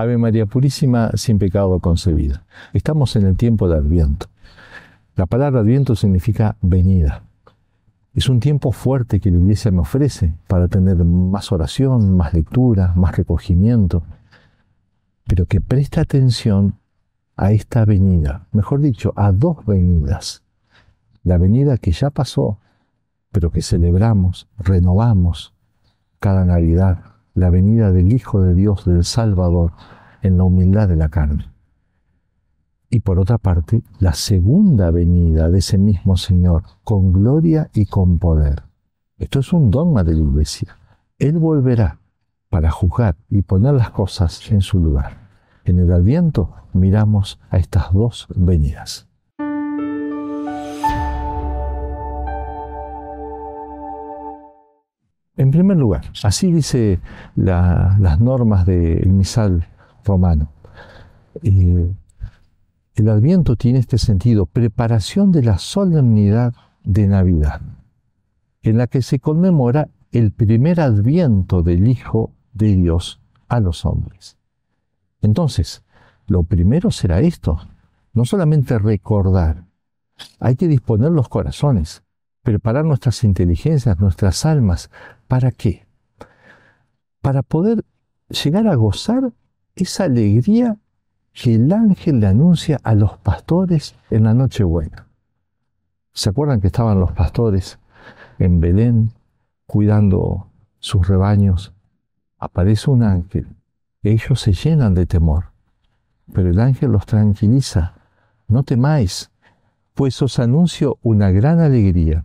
Ave María Purísima, sin pecado concebida. Estamos en el tiempo de Adviento. La palabra Adviento significa venida. Es un tiempo fuerte que la Iglesia me ofrece para tener más oración, más lectura, más recogimiento, pero que preste atención a esta venida, mejor dicho, a dos venidas. La venida que ya pasó, pero que celebramos, renovamos cada Navidad, la venida del Hijo de Dios del Salvador en la humildad de la carne. Y por otra parte, la segunda venida de ese mismo Señor con gloria y con poder. Esto es un dogma de la Iglesia. Él volverá para juzgar y poner las cosas en su lugar. En el Adviento miramos a estas dos venidas. En primer lugar, así dice las normas del misal romano. Eh, el adviento tiene este sentido, preparación de la solemnidad de Navidad, en la que se conmemora el primer adviento del Hijo de Dios a los hombres. Entonces, lo primero será esto, no solamente recordar, hay que disponer los corazones, preparar nuestras inteligencias, nuestras almas. ¿Para qué? Para poder llegar a gozar esa alegría que el ángel le anuncia a los pastores en la Nochebuena. ¿Se acuerdan que estaban los pastores en Belén cuidando sus rebaños? Aparece un ángel. Ellos se llenan de temor, pero el ángel los tranquiliza. No temáis, pues os anuncio una gran alegría,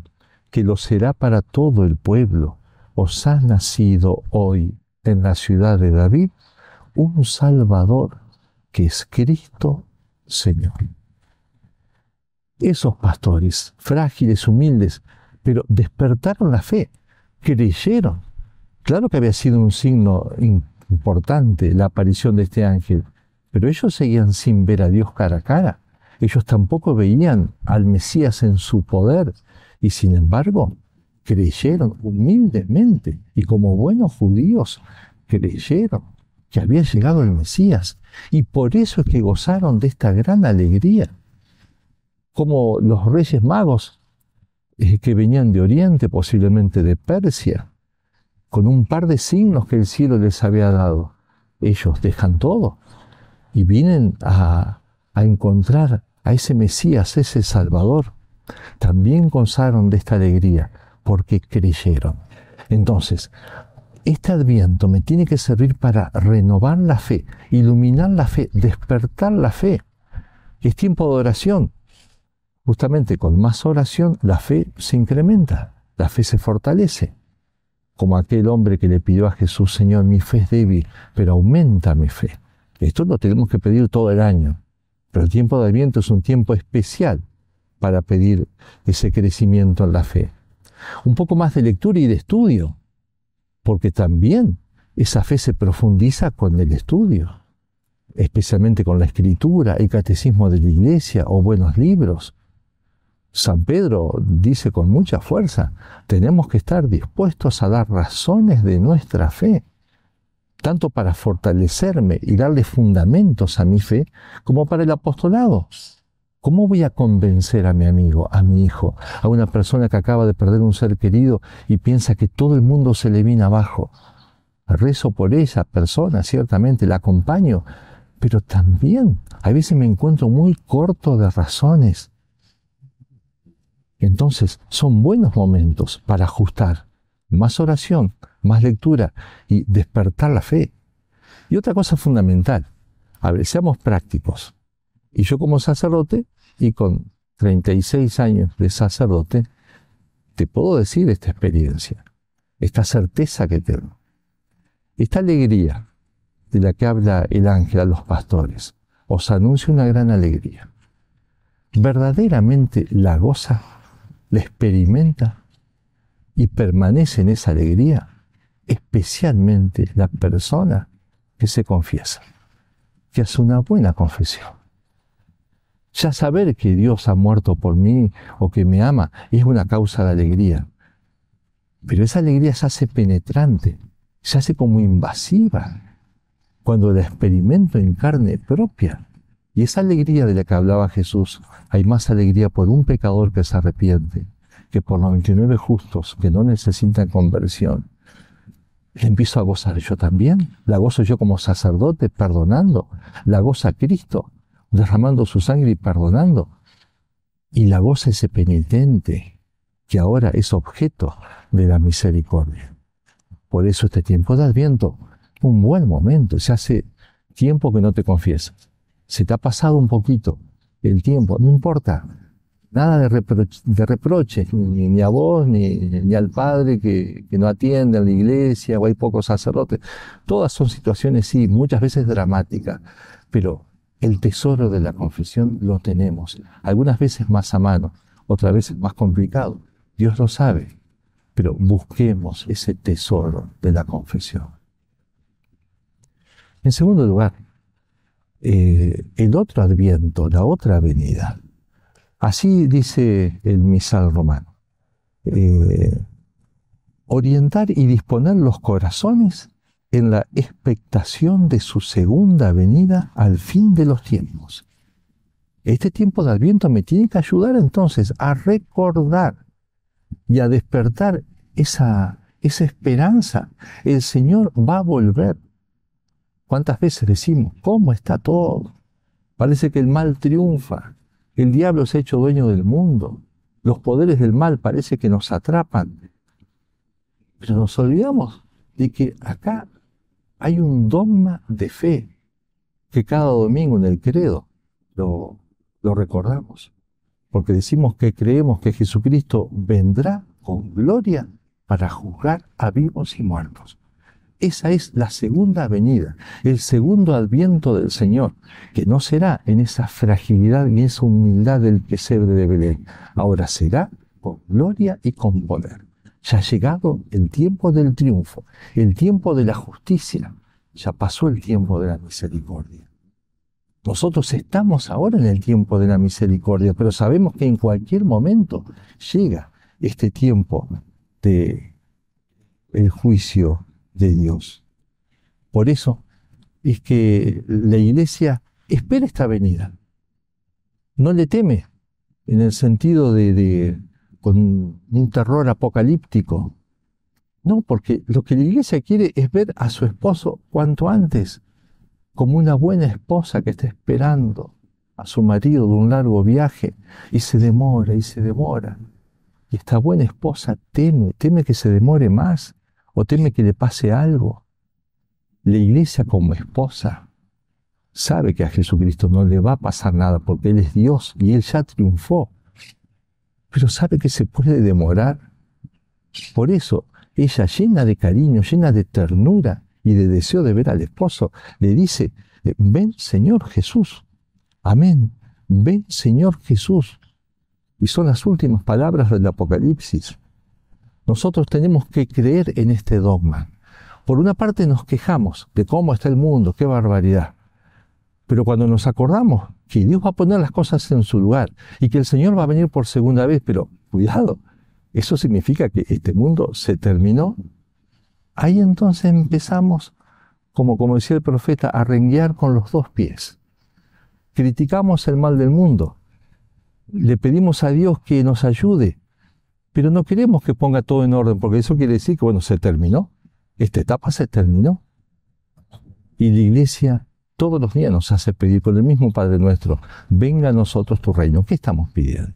que lo será para todo el pueblo. Os ha nacido hoy en la ciudad de David un Salvador, que es Cristo Señor. Esos pastores, frágiles, humildes, pero despertaron la fe, creyeron. Claro que había sido un signo importante la aparición de este ángel, pero ellos seguían sin ver a Dios cara a cara ellos tampoco veían al Mesías en su poder y sin embargo creyeron humildemente y como buenos judíos creyeron que había llegado el Mesías y por eso es que gozaron de esta gran alegría. Como los reyes magos eh, que venían de Oriente, posiblemente de Persia, con un par de signos que el cielo les había dado. Ellos dejan todo y vienen a, a encontrar a ese Mesías, ese Salvador, también gozaron de esta alegría porque creyeron. Entonces, este adviento me tiene que servir para renovar la fe, iluminar la fe, despertar la fe. Es tiempo de oración. Justamente con más oración la fe se incrementa, la fe se fortalece. Como aquel hombre que le pidió a Jesús, Señor, mi fe es débil, pero aumenta mi fe. Esto lo tenemos que pedir todo el año. Pero el tiempo de viento es un tiempo especial para pedir ese crecimiento en la fe. Un poco más de lectura y de estudio, porque también esa fe se profundiza con el estudio, especialmente con la escritura, el catecismo de la iglesia o buenos libros. San Pedro dice con mucha fuerza, tenemos que estar dispuestos a dar razones de nuestra fe tanto para fortalecerme y darle fundamentos a mi fe, como para el apostolado. ¿Cómo voy a convencer a mi amigo, a mi hijo, a una persona que acaba de perder un ser querido y piensa que todo el mundo se le viene abajo? Rezo por esa persona, ciertamente, la acompaño, pero también a veces me encuentro muy corto de razones. Entonces, son buenos momentos para ajustar más oración, más lectura y despertar la fe. Y otra cosa fundamental, a seamos prácticos. Y yo como sacerdote y con 36 años de sacerdote, te puedo decir esta experiencia, esta certeza que tengo, esta alegría de la que habla el ángel a los pastores. Os anuncio una gran alegría. Verdaderamente la goza, la experimenta y permanece en esa alegría, especialmente la persona que se confiesa, que hace una buena confesión. Ya saber que Dios ha muerto por mí o que me ama es una causa de alegría. Pero esa alegría se hace penetrante, se hace como invasiva, cuando la experimento en carne propia. Y esa alegría de la que hablaba Jesús, hay más alegría por un pecador que se arrepiente que por 99 justos que no necesitan conversión, le empiezo a gozar yo también. La gozo yo como sacerdote perdonando. La goza Cristo derramando su sangre y perdonando. Y la goza ese penitente que ahora es objeto de la misericordia. Por eso este tiempo de Adviento, un buen momento. Se hace tiempo que no te confiesas. Se te ha pasado un poquito el tiempo, no importa nada de, reproches, ni, a vos, ni, ni al padre que, no atiende a la iglesia, o hay pocos sacerdotes. Todas son situaciones, sí, muchas veces dramáticas, pero el tesoro de la confesión lo tenemos, algunas veces más a mano, otras veces más complicado. Dios lo sabe, pero busquemos ese tesoro de la confesión. En segundo lugar, eh, el otro adviento, la otra venida. Así dice el misal romano. Eh, orientar y disponer los corazones en la expectación de su segunda venida al fin de los tiempos. Este tiempo de Adviento me tiene que ayudar entonces a recordar y a despertar esa, esa esperanza. El Señor va a volver. ¿Cuántas veces decimos, cómo está todo? Parece que el mal triunfa, el diablo se ha hecho dueño del mundo. Los poderes del mal parece que nos atrapan. Pero nos olvidamos de que acá hay un dogma de fe que cada domingo en el credo lo, recordamos. Porque decimos que creemos que Jesucristo vendrá con gloria para juzgar a vivos y muertos. Esa es la segunda venida, el segundo adviento del Señor, que no será en esa fragilidad ni esa humildad del pesebre de Belén. Ahora será con gloria y con poder. Ya ha llegado el tiempo del triunfo, el tiempo de la justicia, ya pasó el tiempo de la misericordia. Nosotros estamos ahora en el tiempo de la misericordia, pero sabemos que en cualquier momento llega este tiempo de el juicio de Dios. Por eso es que la iglesia espera esta venida. No le teme en el sentido de, con un terror apocalíptico. No, porque lo que la iglesia quiere es ver a su esposo cuanto antes, como una buena esposa que está esperando a su marido de un largo viaje y se demora y se demora. Y esta buena esposa teme, teme que se demore más o teme que le pase algo. La iglesia como esposa sabe que a Jesucristo no le va a pasar nada porque Él es Dios y Él ya triunfó, pero sabe que se puede demorar. Por eso, ella llena de cariño, llena de ternura y de deseo de ver al esposo, le dice, eh, ven Señor Jesús, amén, ven Señor Jesús. Y son las últimas palabras del Apocalipsis. Nosotros tenemos que creer en este dogma. Por una parte nos quejamos de cómo está el mundo, qué barbaridad. Pero cuando nos acordamos que Dios va a poner las cosas en su lugar y que el Señor va a venir por segunda vez, pero cuidado, eso significa que este mundo se terminó. Ahí entonces empezamos, como, decía el profeta, a renguear con los dos pies. Criticamos el mal del mundo, le pedimos a Dios que nos ayude pero no queremos que ponga todo en orden, porque eso quiere decir que, bueno, se terminó. Esta etapa se terminó. Y la iglesia todos los días nos hace pedir por el mismo Padre nuestro, venga a nosotros tu reino. ¿Qué estamos pidiendo?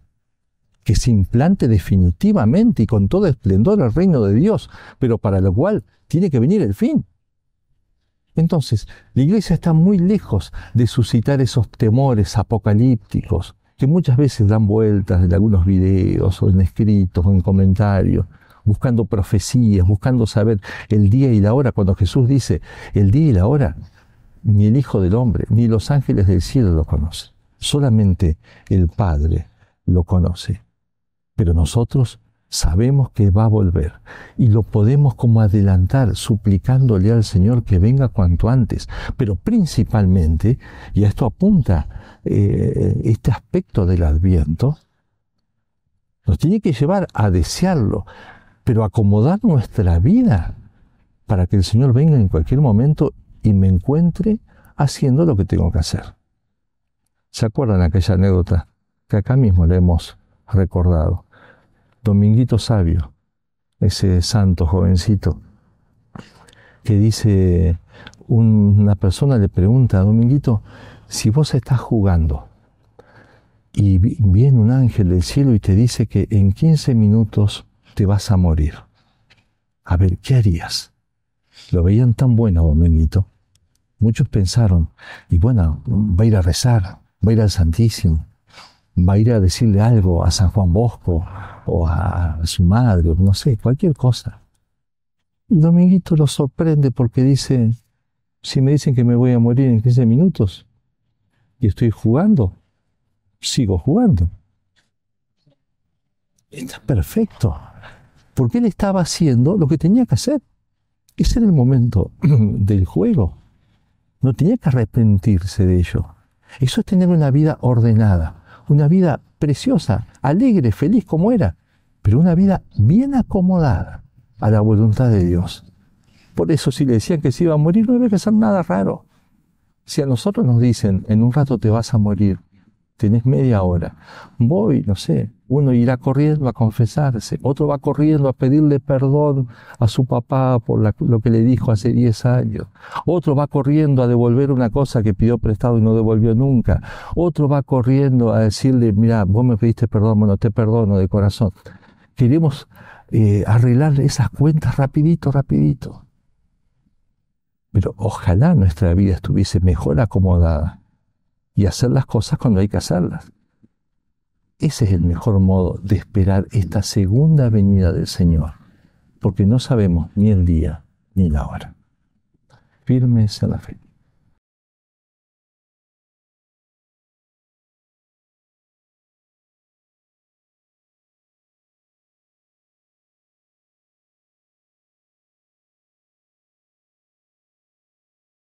Que se implante definitivamente y con todo esplendor el reino de Dios, pero para lo cual tiene que venir el fin. Entonces, la iglesia está muy lejos de suscitar esos temores apocalípticos, que muchas veces dan vueltas en algunos videos o en escritos o en comentarios, buscando profecías, buscando saber el día y la hora, cuando Jesús dice el día y la hora, ni el Hijo del Hombre, ni los ángeles del cielo lo conocen, solamente el Padre lo conoce. Pero nosotros sabemos que va a volver y lo podemos como adelantar suplicándole al Señor que venga cuanto antes, pero principalmente, y a esto apunta eh, este aspecto del adviento, nos tiene que llevar a desearlo, pero acomodar nuestra vida para que el Señor venga en cualquier momento y me encuentre haciendo lo que tengo que hacer. ¿Se acuerdan aquella anécdota que acá mismo le hemos recordado? Dominguito Sabio, ese santo jovencito, que dice, una persona le pregunta, a Dominguito, si vos estás jugando y viene un ángel del cielo y te dice que en 15 minutos te vas a morir, a ver, ¿qué harías? Lo veían tan bueno, Dominguito. Muchos pensaron, y bueno, va a ir a rezar, va a ir al Santísimo, va a ir a decirle algo a San Juan Bosco o a su madre, no sé, cualquier cosa. Dominguito lo sorprende porque dice, si me dicen que me voy a morir en 15 minutos, y estoy jugando, sigo jugando. Está perfecto. Porque él estaba haciendo lo que tenía que hacer. Ese era el momento del juego. No tenía que arrepentirse de ello. Eso es tener una vida ordenada, una vida preciosa, alegre, feliz como era, pero una vida bien acomodada a la voluntad de Dios. Por eso si le decían que se iba a morir, no iba a hacer nada raro. Si a nosotros nos dicen, en un rato te vas a morir, tenés media hora, voy, no sé, uno irá corriendo a confesarse, otro va corriendo a pedirle perdón a su papá por lo que le dijo hace 10 años, otro va corriendo a devolver una cosa que pidió prestado y no devolvió nunca, otro va corriendo a decirle, mira, vos me pediste perdón, bueno, te perdono de corazón. Queremos eh, arreglar esas cuentas rapidito, rapidito. Pero ojalá nuestra vida estuviese mejor acomodada y hacer las cosas cuando hay que hacerlas. Ese es el mejor modo de esperar esta segunda venida del Señor, porque no sabemos ni el día ni la hora. Firmes en la fe.